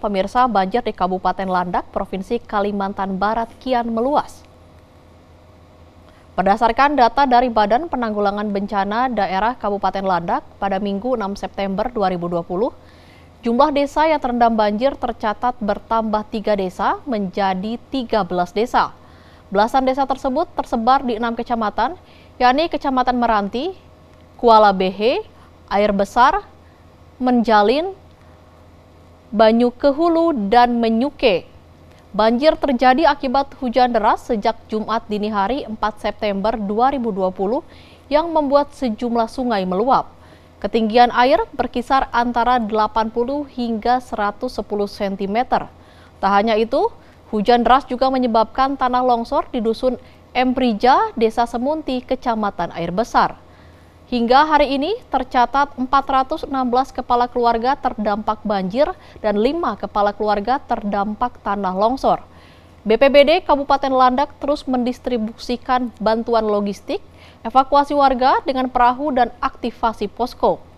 Pemirsa banjir di Kabupaten Landak, Provinsi Kalimantan Barat kian meluas. Berdasarkan data dari Badan Penanggulangan Bencana Daerah Kabupaten Landak pada Minggu 6 September 2020, jumlah desa yang terendam banjir tercatat bertambah 3 desa menjadi 13 desa. Belasan desa tersebut tersebar di enam kecamatan, yakni Kecamatan Meranti, Kuala Behe, Air Besar, Menjalin, Banyu ke hulu dan Menyuke. Banjir terjadi akibat hujan deras sejak Jumat dini hari 4 September 2020 yang membuat sejumlah sungai meluap. Ketinggian air berkisar antara 80 hingga 110 cm. Tak hanya itu, hujan deras juga menyebabkan tanah longsor di dusun Emprija, Desa Semunti, Kecamatan Air Besar. Hingga hari ini tercatat 416 kepala keluarga terdampak banjir dan 5 kepala keluarga terdampak tanah longsor. BPBD Kabupaten Landak terus mendistribusikan bantuan logistik, evakuasi warga dengan perahu dan aktivasi posko.